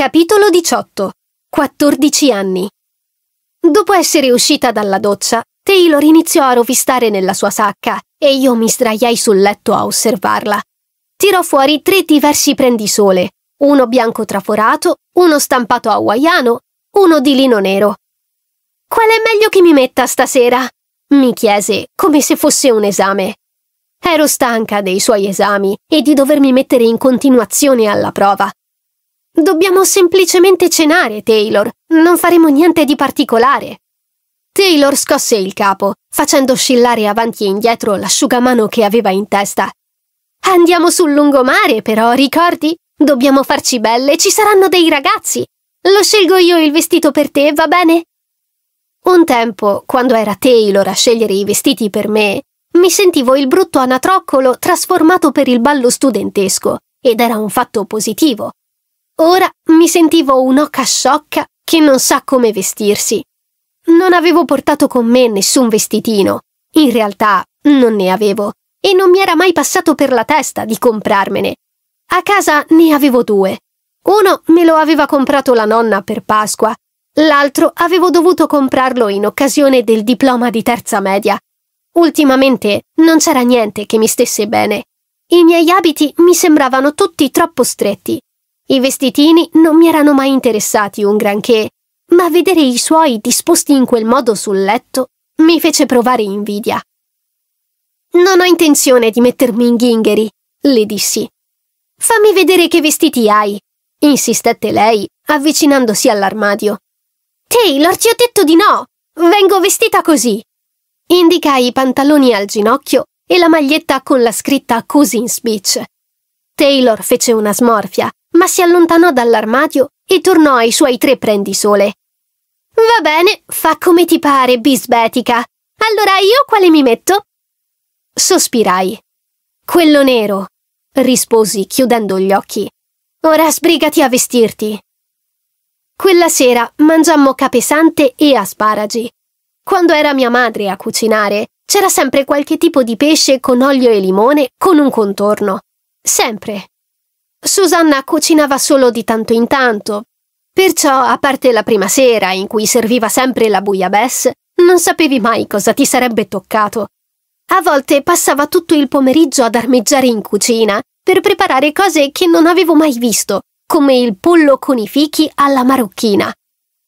Capitolo 18 14 anni Dopo essere uscita dalla doccia, Taylor iniziò a rovistare nella sua sacca e io mi sdraiai sul letto a osservarla. Tirò fuori tre diversi prendisole, uno bianco traforato, uno stampato hawaiano, uno di lino nero. Qual è meglio che mi metta stasera? mi chiese, come se fosse un esame. Ero stanca dei suoi esami e di dovermi mettere in continuazione alla prova. Dobbiamo semplicemente cenare, Taylor. Non faremo niente di particolare. Taylor scosse il capo, facendo oscillare avanti e indietro l'asciugamano che aveva in testa. Andiamo sul lungomare, però, ricordi? Dobbiamo farci belle, ci saranno dei ragazzi. Lo scelgo io il vestito per te, va bene? Un tempo, quando era Taylor a scegliere i vestiti per me, mi sentivo il brutto anatroccolo trasformato per il ballo studentesco, ed era un fatto positivo, Ora mi sentivo un'oca sciocca che non sa come vestirsi. Non avevo portato con me nessun vestitino. In realtà non ne avevo e non mi era mai passato per la testa di comprarmene. A casa ne avevo due. Uno me lo aveva comprato la nonna per Pasqua, l'altro avevo dovuto comprarlo in occasione del diploma di terza media. Ultimamente non c'era niente che mi stesse bene. I miei abiti mi sembravano tutti troppo stretti i vestitini non mi erano mai interessati un granché, ma vedere i suoi disposti in quel modo sul letto mi fece provare invidia. Non ho intenzione di mettermi in ghingheri, le dissi. Fammi vedere che vestiti hai, insistette lei, avvicinandosi all'armadio. Taylor, ti ho detto di no! Vengo vestita così! Indicai i pantaloni al ginocchio e la maglietta con la scritta Cousins Speech. Taylor fece una smorfia ma si allontanò dall'armadio e tornò ai suoi tre prendisole. Va bene, fa come ti pare, bisbetica. Allora io quale mi metto? Sospirai. Quello nero, risposi chiudendo gli occhi. Ora sbrigati a vestirti. Quella sera mangiammo capesante e asparagi. Quando era mia madre a cucinare, c'era sempre qualche tipo di pesce con olio e limone con un contorno. Sempre. Susanna cucinava solo di tanto in tanto, perciò, a parte la prima sera in cui serviva sempre la bouillabaisse, non sapevi mai cosa ti sarebbe toccato. A volte passava tutto il pomeriggio ad armeggiare in cucina per preparare cose che non avevo mai visto, come il pollo con i fichi alla marocchina.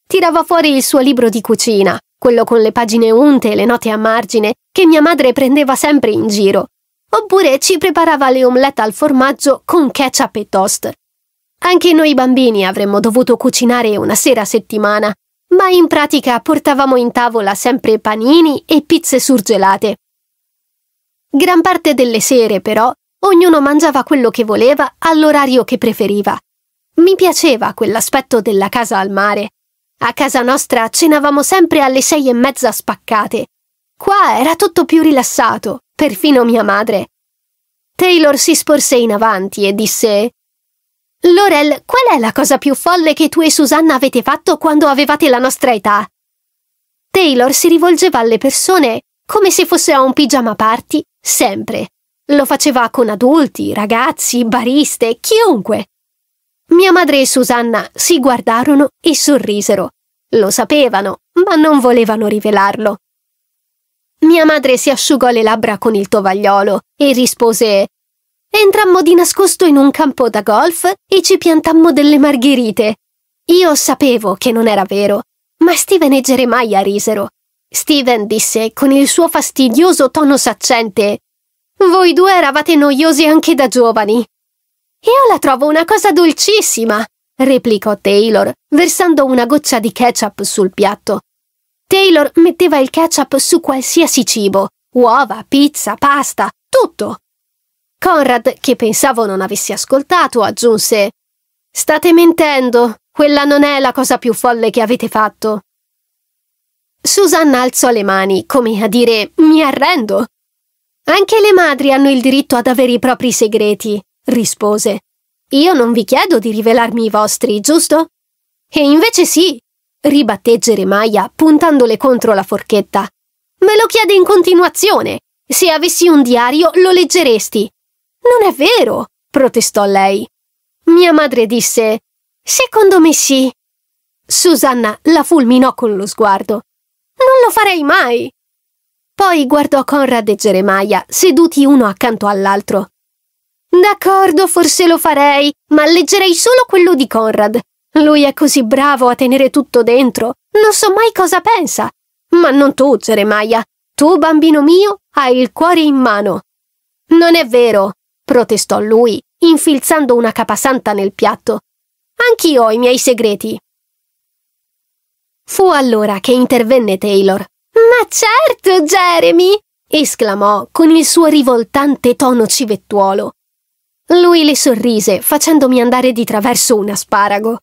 Tirava fuori il suo libro di cucina, quello con le pagine unte e le note a margine, che mia madre prendeva sempre in giro, oppure ci preparava le omelette al formaggio con ketchup e toast. Anche noi bambini avremmo dovuto cucinare una sera a settimana, ma in pratica portavamo in tavola sempre panini e pizze surgelate. Gran parte delle sere, però, ognuno mangiava quello che voleva all'orario che preferiva. Mi piaceva quell'aspetto della casa al mare. A casa nostra cenavamo sempre alle sei e mezza spaccate. Qua era tutto più rilassato, perfino mia madre. Taylor si sporse in avanti e disse Laurel, qual è la cosa più folle che tu e Susanna avete fatto quando avevate la nostra età? Taylor si rivolgeva alle persone come se fosse a un pigiama party, sempre. Lo faceva con adulti, ragazzi, bariste, chiunque. Mia madre e Susanna si guardarono e sorrisero. Lo sapevano, ma non volevano rivelarlo. Mia madre si asciugò le labbra con il tovagliolo e rispose Entrammo di nascosto in un campo da golf e ci piantammo delle margherite. Io sapevo che non era vero, ma Steven e Jeremiah risero. Steven disse con il suo fastidioso tono saccente Voi due eravate noiosi anche da giovani. Io la trovo una cosa dolcissima, replicò Taylor, versando una goccia di ketchup sul piatto. Taylor metteva il ketchup su qualsiasi cibo, uova, pizza, pasta, tutto. Conrad, che pensavo non avessi ascoltato, aggiunse State mentendo, quella non è la cosa più folle che avete fatto. Susanna alzò le mani, come a dire Mi arrendo. Anche le madri hanno il diritto ad avere i propri segreti, rispose. Io non vi chiedo di rivelarmi i vostri, giusto? E invece sì, ribatté Maya puntandole contro la forchetta. Me lo chiede in continuazione. Se avessi un diario lo leggeresti. Non è vero, protestò lei. Mia madre disse Secondo me sì. Susanna la fulminò con lo sguardo. Non lo farei mai. Poi guardò Conrad e Geremia, seduti uno accanto all'altro. D'accordo, forse lo farei, ma leggerei solo quello di Conrad. Lui è così bravo a tenere tutto dentro. Non so mai cosa pensa. Ma non tu, Geremia. Tu, bambino mio, hai il cuore in mano. Non è vero, protestò lui, infilzando una capasanta nel piatto. Anch'io ho i miei segreti. Fu allora che intervenne Taylor. Ma certo, Jeremy! esclamò con il suo rivoltante tono civettuolo. Lui le sorrise facendomi andare di traverso un asparago.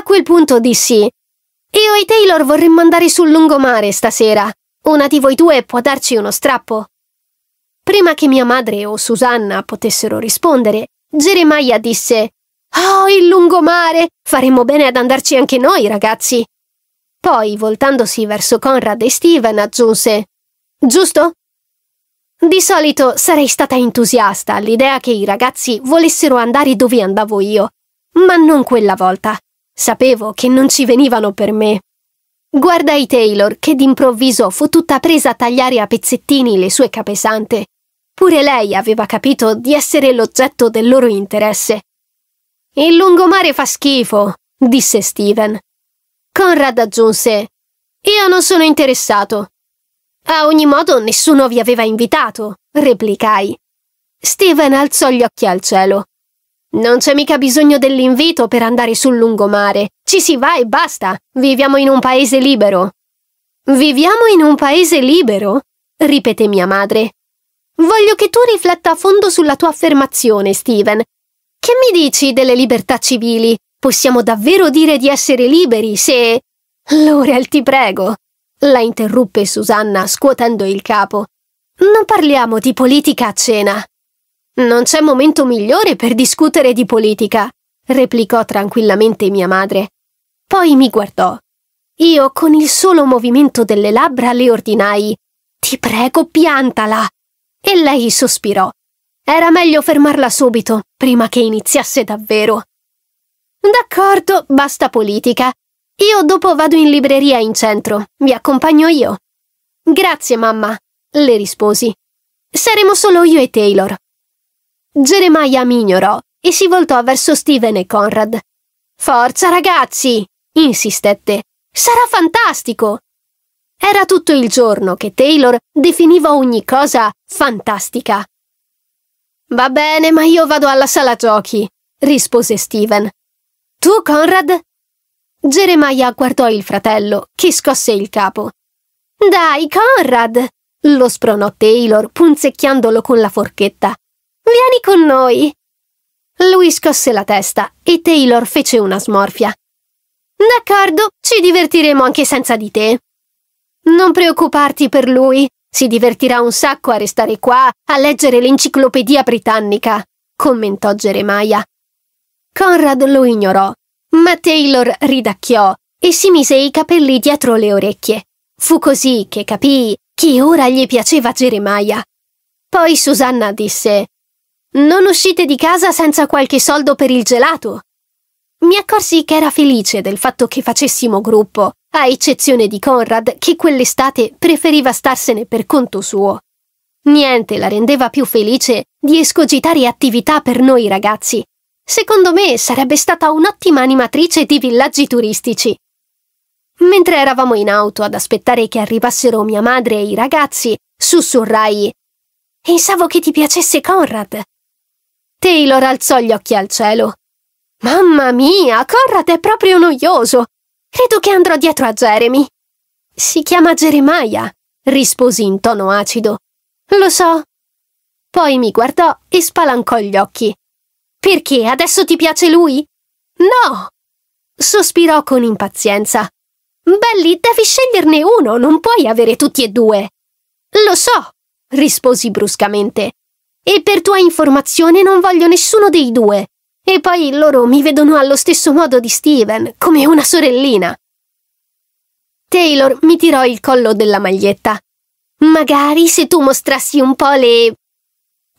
A quel punto dissi: Io e Taylor vorremmo andare sul lungomare stasera. Una di voi due può darci uno strappo. Prima che mia madre o Susanna potessero rispondere, Jeremiah disse: Oh, il lungomare! Faremmo bene ad andarci anche noi, ragazzi. Poi, voltandosi verso Conrad e Steven, aggiunse: Giusto? Di solito sarei stata entusiasta all'idea che i ragazzi volessero andare dove andavo io, ma non quella volta. Sapevo che non ci venivano per me. Guardai Taylor, che d'improvviso fu tutta presa a tagliare a pezzettini le sue capesante. Pure lei aveva capito di essere l'oggetto del loro interesse. Il lungomare fa schifo, disse Steven. Conrad aggiunse: Io non sono interessato. A ogni modo, nessuno vi aveva invitato, replicai. Steven alzò gli occhi al cielo. Non c'è mica bisogno dell'invito per andare sul lungomare. Ci si va e basta. Viviamo in un paese libero. Viviamo in un paese libero? ripete mia madre. Voglio che tu rifletta a fondo sulla tua affermazione, Steven. Che mi dici delle libertà civili? Possiamo davvero dire di essere liberi se... L'Oreal, ti prego, la interruppe Susanna scuotendo il capo. Non parliamo di politica a cena. Non c'è momento migliore per discutere di politica, replicò tranquillamente mia madre. Poi mi guardò. Io con il solo movimento delle labbra le ordinai Ti prego, piantala. E lei sospirò. Era meglio fermarla subito, prima che iniziasse davvero. D'accordo, basta politica. Io dopo vado in libreria in centro, vi accompagno io. Grazie, mamma, le risposi. Saremo solo io e Taylor, Jeremiah mignorò e si voltò verso Steven e Conrad. Forza ragazzi! insistette. Sarà fantastico! Era tutto il giorno che Taylor definiva ogni cosa fantastica. Va bene, ma io vado alla sala giochi, rispose Steven. Tu, Conrad? Jeremiah guardò il fratello, che scosse il capo. Dai, Conrad! lo spronò Taylor, punzecchiandolo con la forchetta. Vieni con noi! Lui scosse la testa e Taylor fece una smorfia. D'accordo, ci divertiremo anche senza di te. Non preoccuparti per lui, si divertirà un sacco a restare qua a leggere l'enciclopedia britannica, commentò Geremia. Conrad lo ignorò, ma Taylor ridacchiò e si mise i capelli dietro le orecchie. Fu così che capì che ora gli piaceva Geremia. Poi Susanna disse non uscite di casa senza qualche soldo per il gelato. Mi accorsi che era felice del fatto che facessimo gruppo, a eccezione di Conrad che quell'estate preferiva starsene per conto suo. Niente la rendeva più felice di escogitare attività per noi ragazzi. Secondo me sarebbe stata un'ottima animatrice di villaggi turistici. Mentre eravamo in auto ad aspettare che arrivassero mia madre e i ragazzi, sussurrai Pensavo che ti piacesse Conrad. Taylor alzò gli occhi al cielo. Mamma mia, Corrad è proprio noioso. Credo che andrò dietro a Jeremy. Si chiama Jeremiah, risposi in tono acido. Lo so. Poi mi guardò e spalancò gli occhi. Perché adesso ti piace lui? No! Sospirò con impazienza. Belli, devi sceglierne uno, non puoi avere tutti e due. Lo so, risposi bruscamente. E per tua informazione non voglio nessuno dei due. E poi loro mi vedono allo stesso modo di Steven, come una sorellina. Taylor mi tirò il collo della maglietta. Magari se tu mostrassi un po' le...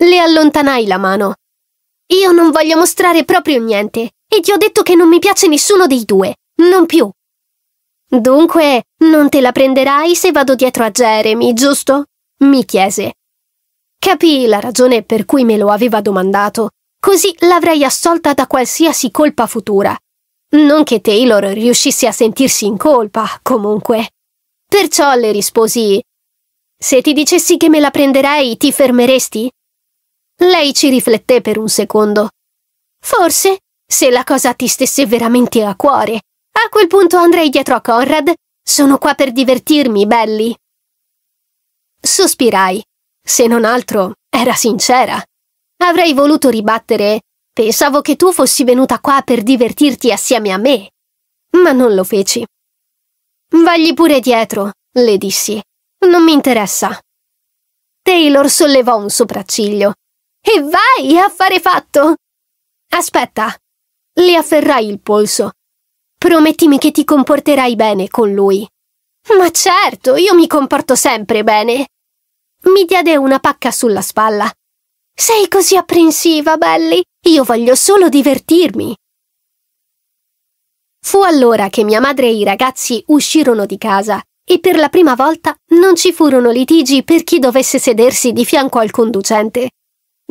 Le allontanai la mano. Io non voglio mostrare proprio niente e ti ho detto che non mi piace nessuno dei due, non più. Dunque, non te la prenderai se vado dietro a Jeremy, giusto? mi chiese. Capii la ragione per cui me lo aveva domandato, così l'avrei assolta da qualsiasi colpa futura. Non che Taylor riuscisse a sentirsi in colpa, comunque. Perciò le risposi Se ti dicessi che me la prenderei, ti fermeresti? Lei ci rifletté per un secondo. Forse, se la cosa ti stesse veramente a cuore. A quel punto andrei dietro a Conrad. Sono qua per divertirmi, belli. Sospirai se non altro, era sincera. Avrei voluto ribattere Pensavo che tu fossi venuta qua per divertirti assieme a me. Ma non lo feci. Vagli pure dietro, le dissi. Non mi interessa. Taylor sollevò un sopracciglio. E vai, affare fatto! Aspetta. Le afferrai il polso. Promettimi che ti comporterai bene con lui. Ma certo, io mi comporto sempre bene. Mi diede una pacca sulla spalla. Sei così apprensiva, Belly. Io voglio solo divertirmi. Fu allora che mia madre e i ragazzi uscirono di casa e per la prima volta non ci furono litigi per chi dovesse sedersi di fianco al conducente.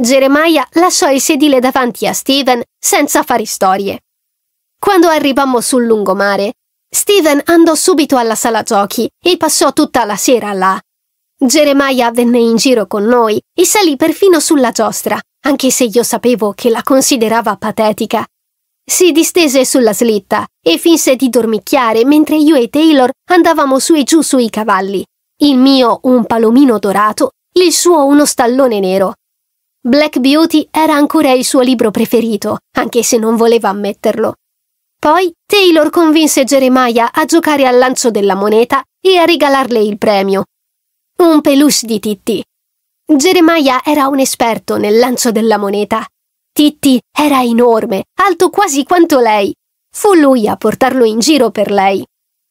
Jeremiah lasciò il sedile davanti a Steven senza fare storie. Quando arrivammo sul lungomare, Steven andò subito alla sala giochi e passò tutta la sera là. Jeremiah venne in giro con noi e salì perfino sulla giostra, anche se io sapevo che la considerava patetica. Si distese sulla slitta e finse di dormicchiare mentre io e Taylor andavamo su e giù sui cavalli. Il mio un palomino dorato, il suo uno stallone nero. Black Beauty era ancora il suo libro preferito, anche se non voleva ammetterlo. Poi Taylor convinse Jeremiah a giocare al lancio della moneta e a regalarle il premio, un peluche di Titti. Geremia era un esperto nel lancio della moneta. Titti era enorme, alto quasi quanto lei. Fu lui a portarlo in giro per lei.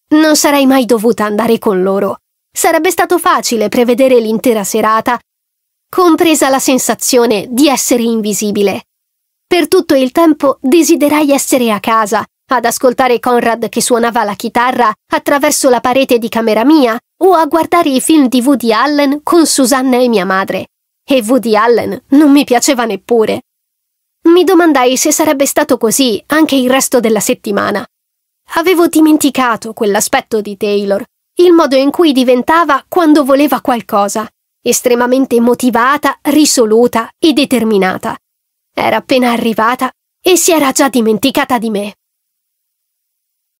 Non sarei mai dovuta andare con loro. Sarebbe stato facile prevedere l'intera serata, compresa la sensazione di essere invisibile. Per tutto il tempo desiderai essere a casa, ad ascoltare Conrad che suonava la chitarra attraverso la parete di camera mia o a guardare i film di Woody Allen con Susanna e mia madre. E Woody Allen non mi piaceva neppure. Mi domandai se sarebbe stato così anche il resto della settimana. Avevo dimenticato quell'aspetto di Taylor, il modo in cui diventava quando voleva qualcosa, estremamente motivata, risoluta e determinata. Era appena arrivata e si era già dimenticata di me.